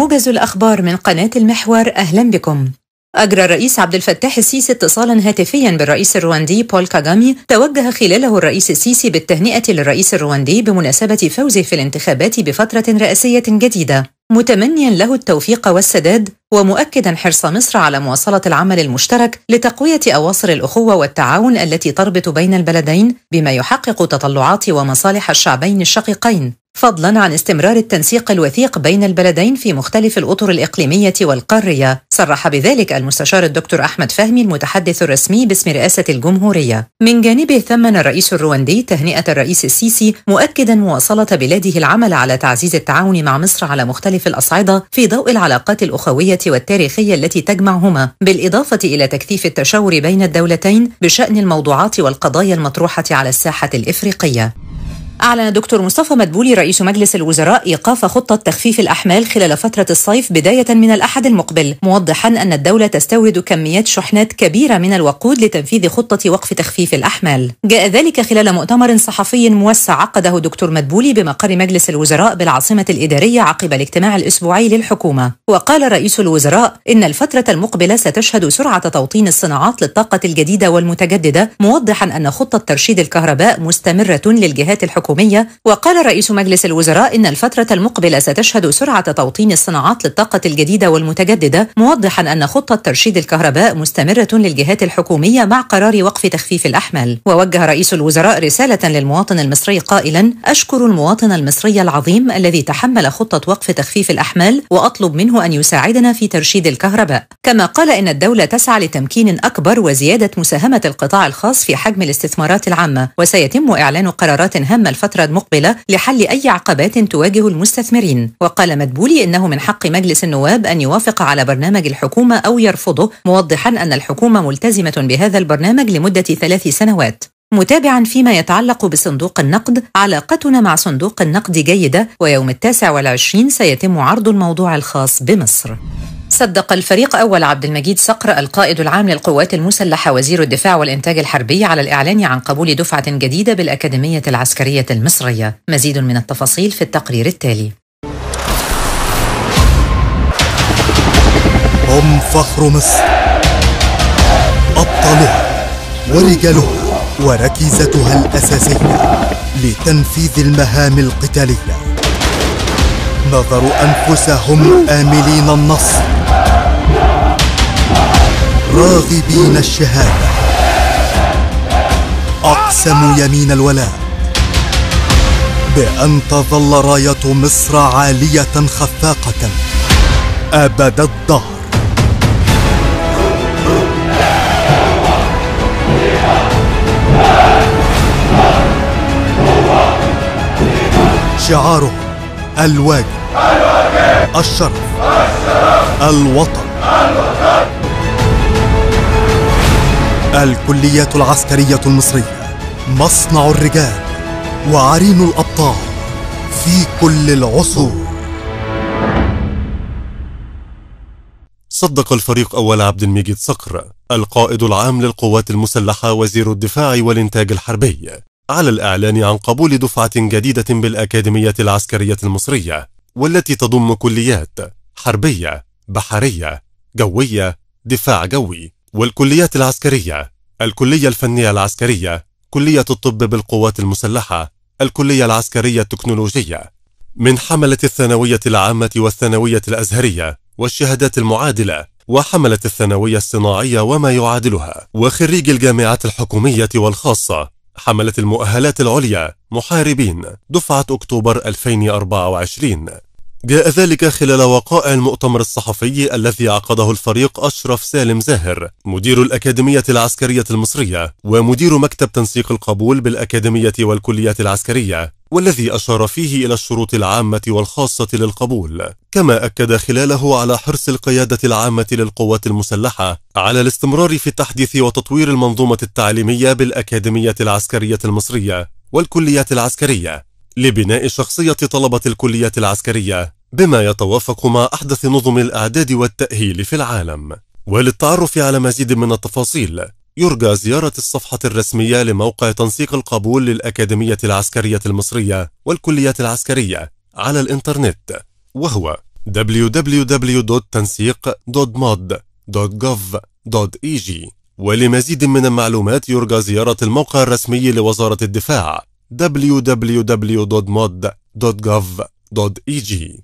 موجز الأخبار من قناة المحور أهلا بكم أجرى الرئيس عبد الفتاح السيسي اتصالا هاتفيا بالرئيس الرواندي بول كاجامي توجه خلاله الرئيس السيسي بالتهنئة للرئيس الرواندي بمناسبة فوزه في الانتخابات بفترة رئاسية جديدة متمنيا له التوفيق والسداد ومؤكدا حرص مصر على مواصله العمل المشترك لتقويه اواصر الاخوه والتعاون التي تربط بين البلدين بما يحقق تطلعات ومصالح الشعبين الشقيقين فضلا عن استمرار التنسيق الوثيق بين البلدين في مختلف الاطر الاقليميه والقاريه صرح بذلك المستشار الدكتور احمد فهمي المتحدث الرسمي باسم رئاسه الجمهوريه من جانبه ثمن الرئيس الرواندي تهنئه الرئيس السيسي مؤكدا مواصله بلاده العمل على تعزيز التعاون مع مصر على مختلف الاصعده في ضوء العلاقات الاخويه والتاريخيه التي تجمعهما بالاضافه الى تكثيف التشاور بين الدولتين بشان الموضوعات والقضايا المطروحه على الساحه الافريقيه أعلن دكتور مصطفى مدبولي رئيس مجلس الوزراء إيقاف خطة تخفيف الأحمال خلال فترة الصيف بداية من الأحد المقبل موضحا أن الدولة تستورد كميات شحنات كبيرة من الوقود لتنفيذ خطة وقف تخفيف الأحمال جاء ذلك خلال مؤتمر صحفي موسع عقده دكتور مدبولي بمقر مجلس الوزراء بالعاصمة الإدارية عقب الاجتماع الأسبوعي للحكومة وقال رئيس الوزراء إن الفترة المقبلة ستشهد سرعة توطين الصناعات للطاقة الجديدة والمتجددة موضحا أن خطة ترشيد الكهرباء مستمرة للجهات الحكومية الحكومية وقال رئيس مجلس الوزراء إن الفترة المقبلة ستشهد سرعة توطين الصناعات للطاقة الجديدة والمتجددة موضحا أن خطة ترشيد الكهرباء مستمرة للجهات الحكومية مع قرار وقف تخفيف الأحمال ووجه رئيس الوزراء رسالة للمواطن المصري قائلا أشكر المواطن المصري العظيم الذي تحمل خطة وقف تخفيف الأحمال وأطلب منه أن يساعدنا في ترشيد الكهرباء كما قال إن الدولة تسعى لتمكين أكبر وزيادة مساهمة القطاع الخاص في حجم الاستثمارات العامة وسيتم إعلان قرارات هامة الفترة المقبلة لحل أي عقبات تواجه المستثمرين وقال مدبولي إنه من حق مجلس النواب أن يوافق على برنامج الحكومة أو يرفضه موضحا أن الحكومة ملتزمة بهذا البرنامج لمدة ثلاث سنوات متابعا فيما يتعلق بصندوق النقد علاقتنا مع صندوق النقد جيدة ويوم التاسع والعشرين سيتم عرض الموضوع الخاص بمصر صدق الفريق أول عبد المجيد صقر القائد العام للقوات المسلحة وزير الدفاع والإنتاج الحربي على الإعلان عن قبول دفعة جديدة بالأكاديمية العسكرية المصرية مزيد من التفاصيل في التقرير التالي هم فخر مصر أبطالها ورجالها وركيزتها الأساسية لتنفيذ المهام القتالية نظروا أنفسهم آملين النصر راغبين الشهادة أقسموا يمين الولاء بأن تظل راية مصر عالية خفاقة أبد الدهر شعارهم الواجب الواجب الشرف الشرف الوطن الوطن الكليات العسكرية المصرية مصنع الرجال وعرين الأبطال في كل العصور صدق الفريق أول عبد المجيد صقر القائد العام للقوات المسلحة وزير الدفاع والإنتاج الحربي على الإعلان عن قبول دفعة جديدة بالأكاديمية العسكرية المصرية والتي تضم كليات حربية، بحرية، جوية، دفاع جوي والكليات العسكرية الكلية الفنية العسكرية كلية الطب بالقوات المسلحة الكلية العسكرية التكنولوجية من حملة الثانوية العامة والثانوية الأزهرية والشهادات المعادلة وحملة الثانوية الصناعية وما يعادلها وخريج الجامعات الحكومية والخاصة حملت المؤهلات العليا محاربين دفعة أكتوبر 2024 جاء ذلك خلال وقائع المؤتمر الصحفي الذي عقده الفريق أشرف سالم زاهر مدير الأكاديمية العسكرية المصرية ومدير مكتب تنسيق القبول بالأكاديمية والكليات العسكرية والذي أشار فيه إلى الشروط العامة والخاصة للقبول كما أكد خلاله على حرص القيادة العامة للقوات المسلحة على الاستمرار في تحديث وتطوير المنظومة التعليمية بالأكاديمية العسكرية المصرية والكليات العسكرية لبناء شخصية طلبة الكليات العسكرية بما يتوافق مع أحدث نظم الأعداد والتأهيل في العالم وللتعرف على مزيد من التفاصيل يرجى زيارة الصفحة الرسمية لموقع تنسيق القبول للأكاديمية العسكرية المصرية والكليات العسكرية على الإنترنت وهو www.tansiq.mod.gov.eg ولمزيد من المعلومات يرجى زيارة الموقع الرسمي لوزارة الدفاع www.mod.gov.eg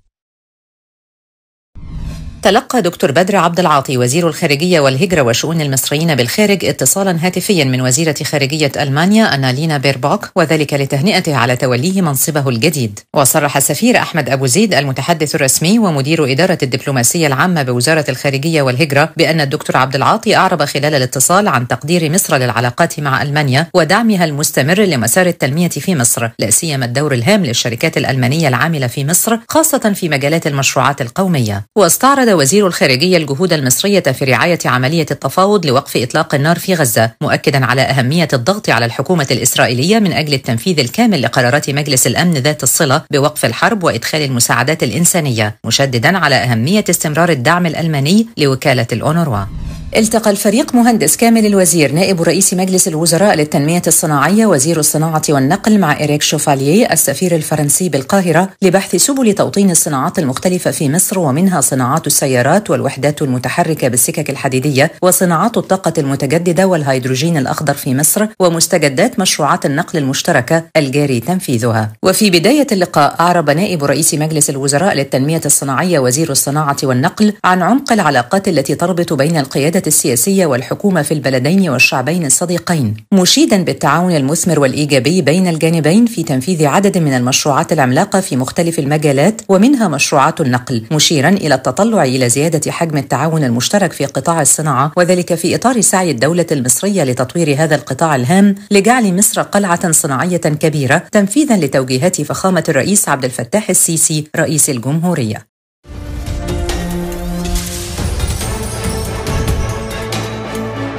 تلقى دكتور بدر عبد العاطي وزير الخارجية والهجرة وشؤون المصريين بالخارج اتصالا هاتفيا من وزيرة خارجية ألمانيا أنالينا بيربوك وذلك لتهنئته على توليه منصبه الجديد وصرح السفير أحمد أبو زيد المتحدث الرسمي ومدير إدارة الدبلوماسية العامة بوزارة الخارجية والهجرة بأن الدكتور عبد العاطي أعرب خلال الاتصال عن تقدير مصر للعلاقات مع ألمانيا ودعمها المستمر لمسار التنمية في مصر لا سيما الدور الهام للشركات الألمانية العاملة في مصر خاصة في مجالات المشروعات القومية واستعرض وزير الخارجية الجهود المصرية في رعاية عملية التفاوض لوقف إطلاق النار في غزة مؤكدا على أهمية الضغط على الحكومة الإسرائيلية من أجل التنفيذ الكامل لقرارات مجلس الأمن ذات الصلة بوقف الحرب وإدخال المساعدات الإنسانية مشددا على أهمية استمرار الدعم الألماني لوكالة الأونروا التقى الفريق مهندس كامل الوزير نائب رئيس مجلس الوزراء للتنمية الصناعية وزير الصناعة والنقل مع إريك شوفاليي السفير الفرنسي بالقاهرة لبحث سبل توطين الصناعات المختلفة في مصر ومنها صناعات السيارات والوحدات المتحركة بالسكك الحديدية وصناعات الطاقة المتجددة والهيدروجين الأخضر في مصر ومستجدات مشروعات النقل المشتركة الجاري تنفيذها وفي بداية اللقاء أعرب نائب رئيس مجلس الوزراء للتنمية الصناعية وزير الصناعة والنقل عن عمق العلاقات التي تربط بين القيادة القيادة السياسية والحكومة في البلدين والشعبين الصديقين مشيدا بالتعاون المثمر والإيجابي بين الجانبين في تنفيذ عدد من المشروعات العملاقة في مختلف المجالات ومنها مشروعات النقل مشيرا إلى التطلع إلى زيادة حجم التعاون المشترك في قطاع الصناعة وذلك في إطار سعي الدولة المصرية لتطوير هذا القطاع الهام لجعل مصر قلعة صناعية كبيرة تنفيذا لتوجيهات فخامة الرئيس عبد الفتاح السيسي رئيس الجمهورية